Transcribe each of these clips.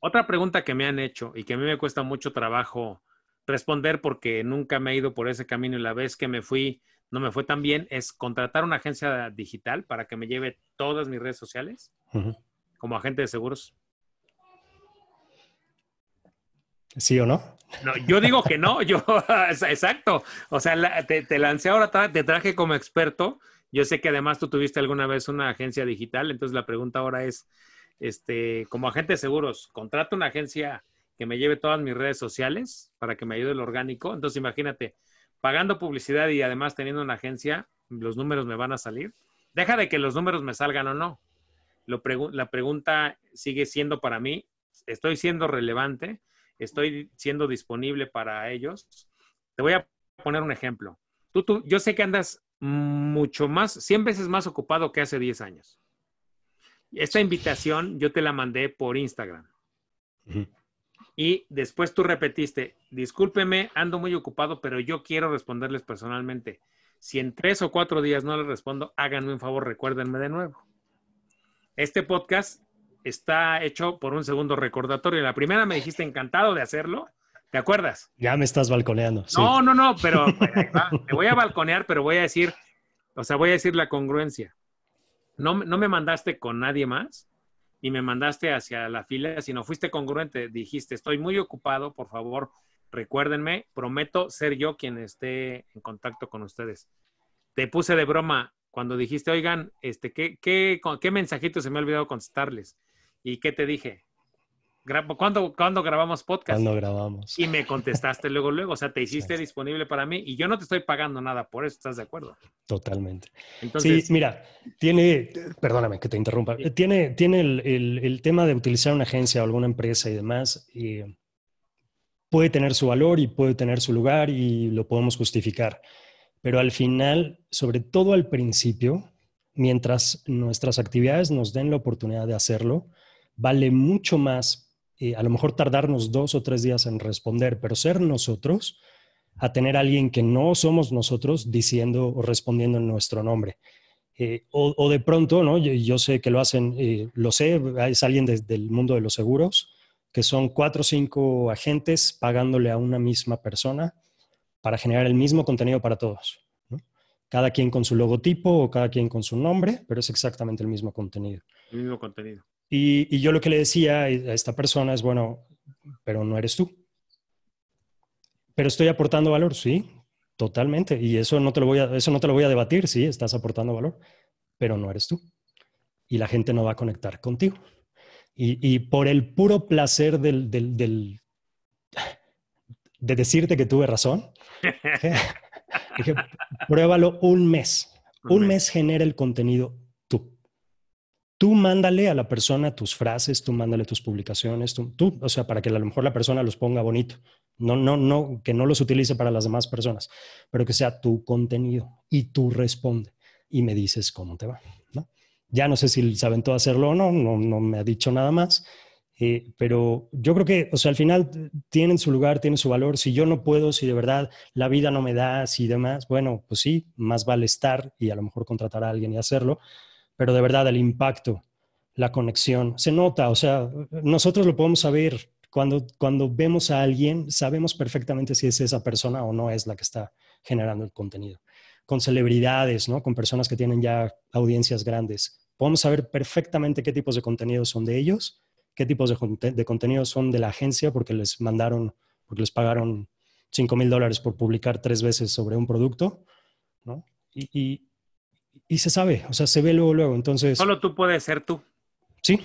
Otra pregunta que me han hecho y que a mí me cuesta mucho trabajo responder porque nunca me he ido por ese camino y la vez que me fui no me fue tan bien es contratar una agencia digital para que me lleve todas mis redes sociales como agente de seguros. ¿Sí o no? yo digo que no, yo, exacto. O sea, te, lancé ahora, te traje como experto. Yo sé que además tú tuviste alguna vez una agencia digital, entonces la pregunta ahora es, este, como agente de seguros, contrato una agencia que me lleve todas mis redes sociales para que me ayude el orgánico. Entonces, imagínate, pagando publicidad y además teniendo una agencia, los números me van a salir. Deja de que los números me salgan o no. Lo la pregunta sigue siendo para mí, estoy siendo relevante, estoy siendo disponible para ellos. Te voy a poner un ejemplo. Tú, tú, yo sé que andas mucho más, 100 veces más ocupado que hace 10 años. Esta invitación yo te la mandé por Instagram. Y después tú repetiste, discúlpeme, ando muy ocupado, pero yo quiero responderles personalmente. Si en tres o cuatro días no les respondo, háganme un favor, recuérdenme de nuevo. Este podcast está hecho por un segundo recordatorio. La primera me dijiste encantado de hacerlo. ¿Te acuerdas? Ya me estás balconeando. No, no, no, pero me voy a balconear, pero voy a decir, o sea, voy a decir la congruencia no, me mandaste con nadie más y me mandaste hacia la fila, sino fuiste congruente, dijiste, estoy muy ocupado, por favor, recuérdenme, prometo ser yo quien esté en contacto con ustedes. Te puse de broma cuando dijiste, oigan, este, ¿qué, qué, qué mensajito se me ha olvidado contestarles? ¿Y qué te dije? ¿Cuándo, grabamos podcast? Cuando grabamos? Y me contestaste luego, luego, o sea, te hiciste disponible para mí y yo no te estoy pagando nada por eso, ¿estás de acuerdo? Totalmente. Entonces, sí, mira, tiene, perdóname que te interrumpa, tiene, tiene el, el, el, tema de utilizar una agencia o alguna empresa y demás, eh, puede tener su valor y puede tener su lugar y lo podemos justificar, pero al final, sobre todo al principio, mientras nuestras actividades nos den la oportunidad de hacerlo, vale mucho más eh, a lo mejor tardarnos dos o tres días en responder, pero ser nosotros a tener a alguien que no somos nosotros diciendo o respondiendo en nuestro nombre. Eh, o, de pronto, ¿no? Yo, sé que lo hacen, eh, lo sé, es alguien del mundo de los seguros, que son cuatro o cinco agentes pagándole a una misma persona para generar el mismo contenido para todos. Cada quien con su logotipo o cada quien con su nombre, pero es exactamente el mismo contenido. El mismo contenido. Y, yo lo que le decía a esta persona es, bueno, pero no eres tú. Pero estoy aportando valor, sí, totalmente. Y eso no te lo voy a, eso no te voy a debatir, sí, estás aportando valor, pero no eres tú. Y la gente no va a conectar contigo. Y, por el puro placer del, de decirte que tuve razón, dije, pruébalo un mes. Un, mes genera el contenido tú mándale a la persona tus frases, tú mándale tus publicaciones, tú, o sea, para que a lo mejor la persona los ponga bonito. No, no, no, que no los utilice para las demás personas, pero que sea tu contenido y tú responde y me dices cómo te va. Ya no sé si se aventó a hacerlo o no, no, no me ha dicho nada más, eh, pero yo creo que, o sea, al final tienen su lugar, tienen su valor. Si yo no puedo, si de verdad la vida no me da, si demás, bueno, pues sí, más vale estar y a lo mejor contratar a alguien y hacerlo, pero de verdad el impacto, la conexión, se nota, o sea, nosotros lo podemos saber. Cuando, cuando vemos a alguien, sabemos perfectamente si es esa persona o no es la que está generando el contenido. Con celebridades, ¿no? Con personas que tienen ya audiencias grandes. Podemos saber perfectamente qué tipos de contenidos son de ellos, qué tipos de, contenidos son de la agencia porque les mandaron, porque les pagaron 5 mil dólares por publicar tres veces sobre un producto, y, y se sabe, o sea, se ve luego, luego. Entonces. Solo tú puedes ser tú. Sí.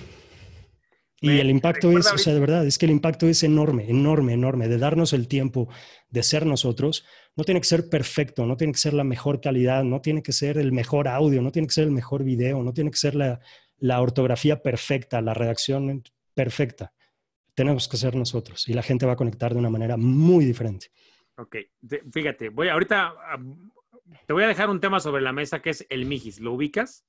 Y el impacto es, o sea, de verdad, es que el impacto es enorme, enorme, enorme, de darnos el tiempo de ser nosotros. No tiene que ser perfecto, no tiene que ser la mejor calidad, no tiene que ser el mejor audio, no tiene que ser el mejor video, no tiene que ser la, la ortografía perfecta, la redacción perfecta. Tenemos que ser nosotros y la gente va a conectar de una manera muy diferente. Ok, fíjate, voy ahorita ah, te voy a dejar un tema sobre la mesa que es el Mijis. ¿Lo ubicas?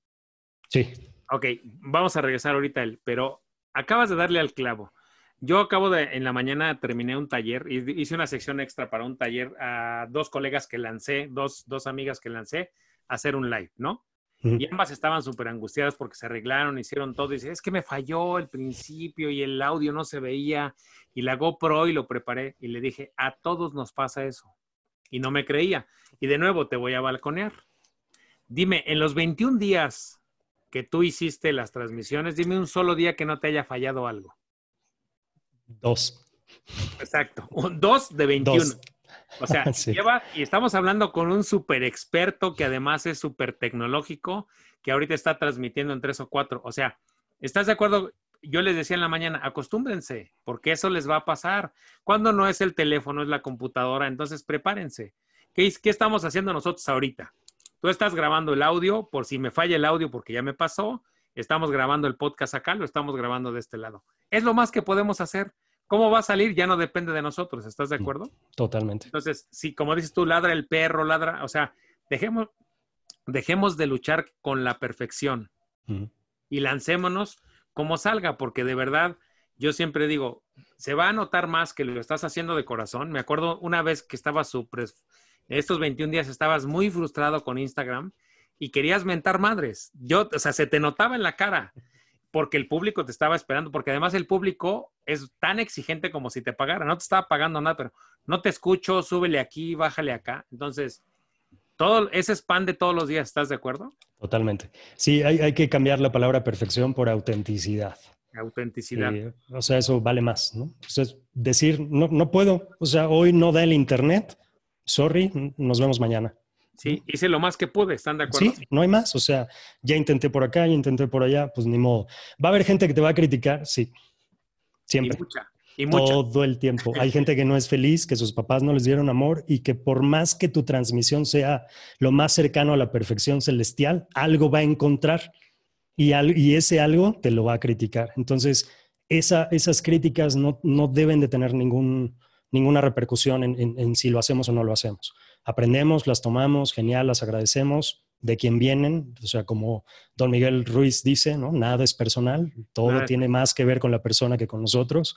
Sí. Ok, vamos a regresar ahorita a él, pero acabas de darle al clavo. Yo acabo de, en la mañana terminé un taller, y hice una sección extra para un taller a dos colegas que lancé, dos, dos amigas que lancé, a hacer un live, ¿no? Y ambas estaban súper angustiadas porque se arreglaron, hicieron todo. Y dice, es que me falló el principio y el audio no se veía. Y la GoPro y lo preparé. Y le dije, a todos nos pasa eso y no me creía. Y de nuevo te voy a balconear. Dime, en los 21 días que tú hiciste las transmisiones, dime un solo día que no te haya fallado algo. Dos. Exacto, dos de 21. O sea, lleva, y estamos hablando con un súper experto que además es súper tecnológico, que ahorita está transmitiendo en tres o cuatro. O sea, ¿estás de acuerdo yo les decía en la mañana, acostúmbrense, porque eso les va a pasar. Cuando no es el teléfono, es la computadora, entonces prepárense. ¿Qué, qué estamos haciendo nosotros ahorita? Tú estás grabando el audio, por si me falla el audio, porque ya me pasó, estamos grabando el podcast acá, lo estamos grabando de este lado. Es lo más que podemos hacer. ¿Cómo va a salir? Ya no depende de nosotros, ¿estás de mm, acuerdo? Totalmente. Entonces, si como dices tú, ladra el perro, ladra, o sea, dejemos, dejemos de luchar con la perfección y lancémonos como salga, porque de verdad, yo siempre digo, se va a notar más que lo estás haciendo de corazón. Me acuerdo una vez que estabas, estos 21 días estabas muy frustrado con Instagram y querías mentar madres. Yo, o sea, se te notaba en la cara porque el público te estaba esperando, porque además el público es tan exigente como si te pagara, no te estaba pagando nada, pero no te escucho, súbele aquí, bájale acá. Entonces, ese es pan de todos los días, ¿estás de acuerdo? Totalmente. Sí, hay, que cambiar la palabra perfección por autenticidad. Autenticidad. o sea, eso vale más, ¿no? O decir, no, no puedo, o sea, hoy no da el internet, sorry, nos vemos mañana. Sí, hice lo más que pude, ¿están de acuerdo? Sí, no hay más, o sea, ya intenté por acá, ya intenté por allá, pues ni modo. ¿Va a haber gente que te va a criticar? Sí, siempre todo el tiempo. Hay gente que no es feliz, que sus papás no les dieron amor y que por más que tu transmisión sea lo más cercano a la perfección celestial, algo va a encontrar y, y ese algo te lo va a criticar. Entonces, esas críticas no, no, deben de tener ningún, ninguna repercusión en, en, si lo hacemos o no lo hacemos. Aprendemos, las tomamos, genial, las agradecemos, de quien vienen, o sea, como don Miguel Ruiz dice, ¿no? Nada es personal, todo tiene más que ver con la persona que con nosotros.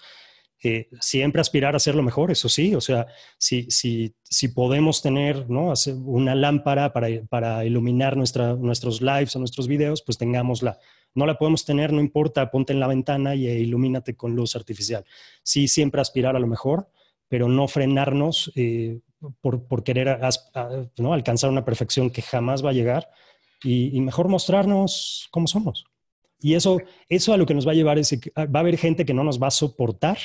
Eh, siempre aspirar a lo mejor, eso sí, o sea, si, podemos tener una lámpara para, iluminar nuestros lives o nuestros videos, pues tengámosla. No la podemos tener, no importa, ponte en la ventana y eh, ilumínate con luz artificial. Sí, siempre aspirar a lo mejor, pero no frenarnos eh, por, querer ¿no? alcanzar una perfección que jamás va a llegar y, mejor mostrarnos cómo somos. Y eso, eso a lo que nos va a llevar es ah, va a haber gente que no nos va a soportar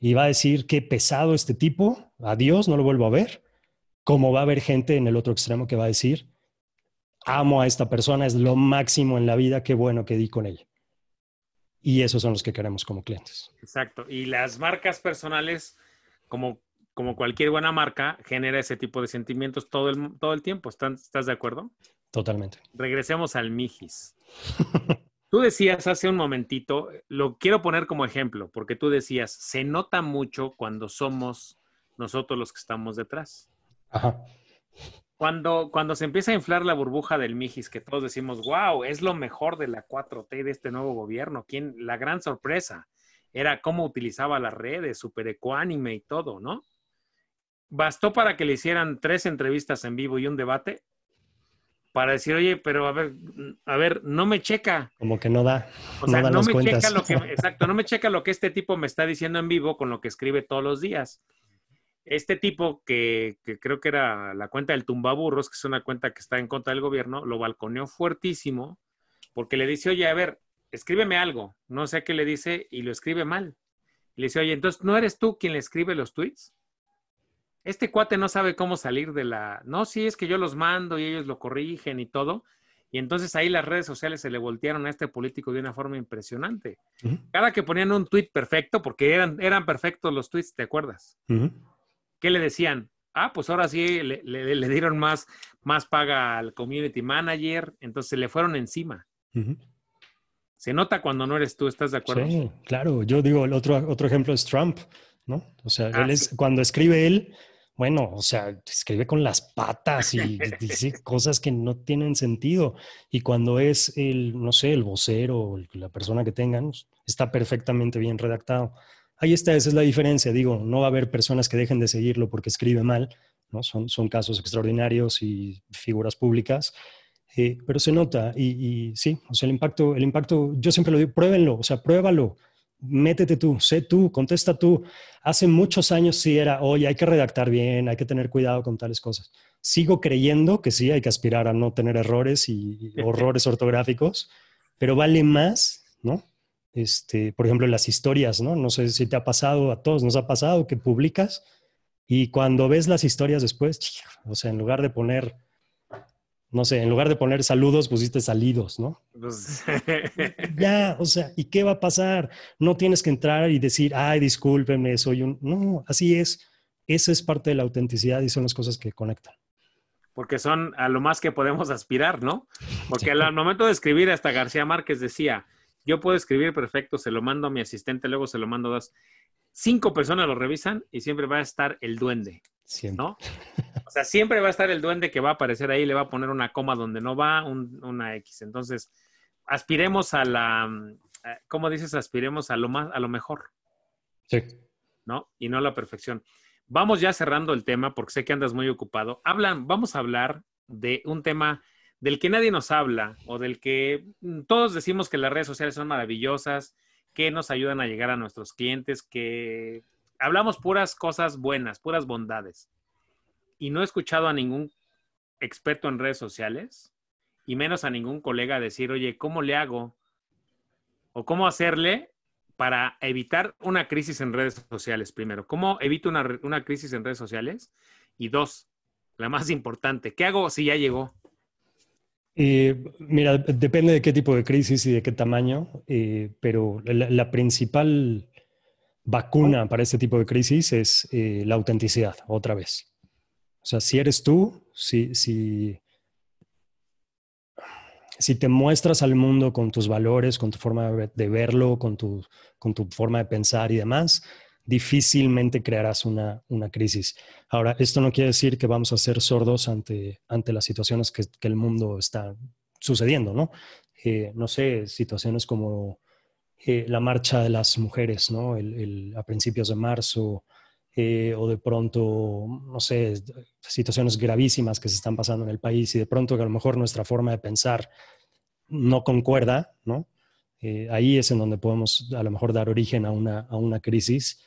y va a decir qué pesado este tipo, adiós, no lo vuelvo a ver, como va a haber gente en el otro extremo que va a decir, amo a esta persona, es lo máximo en la vida, qué bueno que di con ella. Y esos son los que queremos como clientes. Exacto. Y las marcas personales, como, como cualquier buena marca, genera ese tipo de sentimientos todo el, todo el tiempo. ¿Estás de acuerdo? Totalmente. Regresemos al Mijis. Tú decías hace un momentito, lo quiero poner como ejemplo, porque tú decías, se nota mucho cuando somos nosotros los que estamos detrás. Ajá. Cuando, cuando se empieza a inflar la burbuja del Mijis, que todos decimos, wow, es lo mejor de la 4T de este nuevo gobierno, Quien la gran sorpresa era cómo utilizaba las redes, super ecuánime y todo, ¿no? Bastó para que le hicieran tres entrevistas en vivo y un debate para decir, oye, pero a ver, a ver, no me checa. Como que no da. O sea, no me checa lo que, exacto, no me checa lo que este tipo me está diciendo en vivo con lo que escribe todos los días. Este tipo que, creo que era la cuenta del tumbaburros, que es una cuenta que está en contra del gobierno, lo balconeó fuertísimo porque le dice, oye, a ver, escríbeme algo. No sé qué le dice y lo escribe mal. Le dice, oye, entonces, ¿no eres tú quien le escribe los tweets? este cuate no sabe cómo salir de la, no, sí, es que yo los mando y ellos lo corrigen y todo. Y entonces ahí las redes sociales se le voltearon a este político de una forma impresionante. Cada que ponían un tuit perfecto, porque eran, eran perfectos los tuits, ¿te acuerdas? ¿Qué le decían? Ah, pues ahora sí le, dieron más, más paga al community manager, entonces le fueron encima. Se nota cuando no eres tú, ¿estás de acuerdo? Sí, claro. Yo digo, el otro, otro ejemplo es Trump, ¿no? O sea, ah, él es, cuando escribe él, bueno, o sea, escribe con las patas y dice cosas que no tienen sentido. Y cuando es el, no sé, el vocero, o la persona que tengan, pues, está perfectamente bien redactado. Ahí está, esa es la diferencia. Digo, no va a haber personas que dejen de seguirlo porque escribe mal, ¿no? Son, son casos extraordinarios y figuras públicas. Eh, pero se nota y, sí, o sea, el impacto, el impacto, yo siempre lo digo, pruébenlo, o sea, pruébalo métete tú, sé tú, contesta tú. Hace muchos años sí era, oye, hay que redactar bien, hay que tener cuidado con tales cosas. Sigo creyendo que sí, hay que aspirar a no tener errores y, horrores ortográficos, pero vale más, ¿no? Este, por ejemplo, las historias, ¿no? No sé si te ha pasado, a todos nos ha pasado que publicas y cuando ves las historias después, o sea, en lugar de poner, no sé, en lugar de poner saludos, pusiste salidos, ¿no? ya, o sea, ¿y qué va a pasar? No tienes que entrar y decir, ay, discúlpeme, soy un... No, así es. Esa es parte de la autenticidad y son las cosas que conectan. Porque son a lo más que podemos aspirar, ¿no? Porque al momento de escribir, hasta García Márquez decía, yo puedo escribir perfecto, se lo mando a mi asistente, luego se lo mando a dos. Cinco personas lo revisan y siempre va a estar el duende. Siempre. ¿No? O sea, siempre va a estar el duende que va a aparecer ahí, le va a poner una coma donde no va, una X. Entonces, aspiremos a la, eh, ¿cómo dices? Aspiremos a lo más, a lo mejor. Sí. ¿No? Y no a la perfección. Vamos ya cerrando el tema porque sé que andas muy ocupado. Hablan, vamos a hablar de un tema del que nadie nos habla o del que mm, todos decimos que las redes sociales son maravillosas, que nos ayudan a llegar a nuestros clientes, que hablamos puras cosas buenas, puras bondades. Y no he escuchado a ningún experto en redes sociales y menos a ningún colega decir, oye, ¿cómo le hago? ¿O cómo hacerle para evitar una crisis en redes sociales, primero? ¿Cómo evito una, crisis en redes sociales? Y dos, la más importante, ¿qué hago si ya llegó? Eh, mira, depende de qué tipo de crisis y de qué tamaño, eh, pero la, principal vacuna para este tipo de crisis es eh, la autenticidad, otra vez. O sea, si eres tú, si, si, si te muestras al mundo con tus valores, con tu forma de verlo, con tu, forma de pensar y demás, difícilmente crearás una, crisis. Ahora, esto no quiere decir que vamos a ser sordos ante, ante las situaciones que, el mundo está sucediendo, ¿no? Eh, no sé, situaciones como eh, la marcha de las mujeres, ¿no? a principios de marzo, eh, o de pronto, no sé, situaciones gravísimas que se están pasando en el país y de pronto que a lo mejor nuestra forma de pensar no concuerda, ¿no? Eh, ahí es en donde podemos a lo mejor dar origen a una, a una crisis.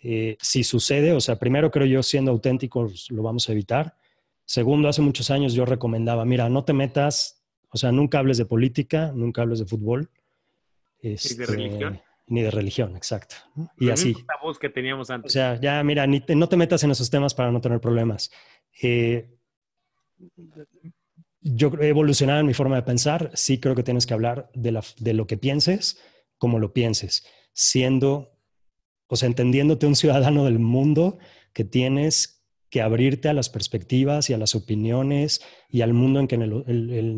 Eh, si sucede, o sea, primero creo yo siendo auténticos lo vamos a evitar. Segundo, hace muchos años yo recomendaba, mira, no te metas, o sea, nunca hables de política, nunca hables de fútbol. de religión? Este, ni de religión, exacto. Y así. así. voz que teníamos antes. O sea, ya, mira, no te metas en esos temas para no tener problemas. Eh, yo he evolucionado en mi forma de pensar. Sí creo que tienes que hablar de, de lo que pienses, como lo pienses, siendo, o sea, entendiéndote un ciudadano del mundo que tienes que abrirte a las perspectivas y a las opiniones y al mundo en, que en,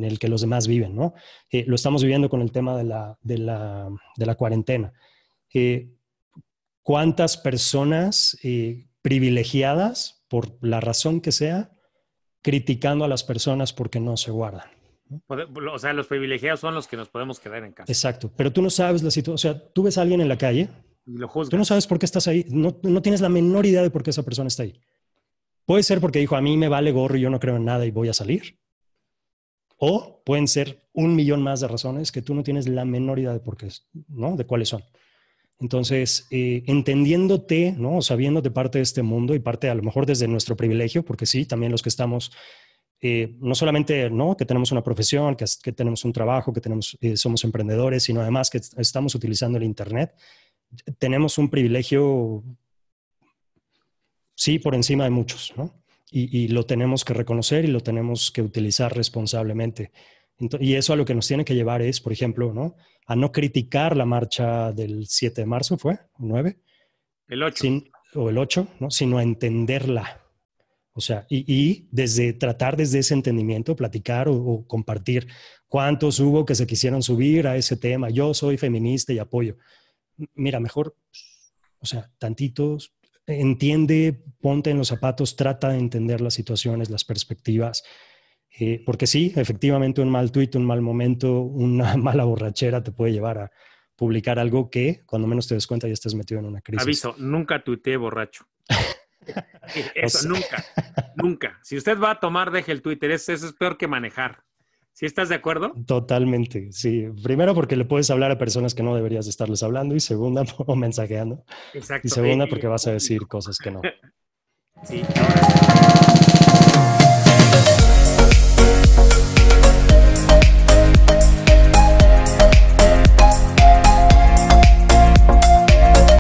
el, que los demás viven, ¿no? Eh, lo estamos viviendo con el tema de la, cuarentena. Eh, ¿Cuántas personas eh, privilegiadas, por la razón que sea, criticando a las personas porque no se guardan? E, o sea, los privilegiados son los que nos podemos quedar en casa. Exacto, pero tú no sabes la situación, o sea, tú ves a alguien en la calle y lo juzgas. Tú no sabes por qué estás ahí, no, no tienes la menor idea de por qué esa persona está ahí. Puede ser porque dijo, a mí me vale gorro, y yo no creo en nada y voy a salir. O pueden ser un millón más de razones que tú no tienes la menor idea de por qué, ¿no? De cuáles son. Entonces, eh, entendiéndote, ¿no? sabiéndote parte de este mundo y parte a lo mejor desde nuestro privilegio, porque sí, también los que estamos, eh, no solamente, ¿no? Que tenemos una profesión, que, tenemos un trabajo, que tenemos, eh, somos emprendedores, sino además que estamos utilizando el Internet, tenemos un privilegio sí por encima de muchos, ¿no? Y, lo tenemos que reconocer y lo tenemos que utilizar responsablemente. y eso a lo que nos tiene que llevar es, por ejemplo, ¿no? a no criticar la marcha del 7 de marzo, ¿fue? ¿O 9? El 8. o el 8, ¿no? sino a entenderla. O sea, y, desde tratar desde ese entendimiento, platicar o, compartir cuántos hubo que se quisieron subir a ese tema. Yo soy feminista y apoyo. Mira, mejor, o sea, tantitos, entiende, ponte en los zapatos, trata de entender las situaciones, las perspectivas. Eh, porque sí, efectivamente un mal tuit, un mal momento, una mala borrachera te puede llevar a publicar algo que cuando menos te des cuenta ya estás metido en una crisis. Aviso, nunca tuiteé borracho. Eso, nunca, nunca. Si usted va a tomar, deje el Twitter. eso es peor que manejar. ¿Sí estás de acuerdo? Totalmente, sí. Primero porque le puedes hablar a personas que no deberías estarles hablando y segunda, o mensajeando. Exacto. Y segunda porque vas a decir cosas que no. Sí.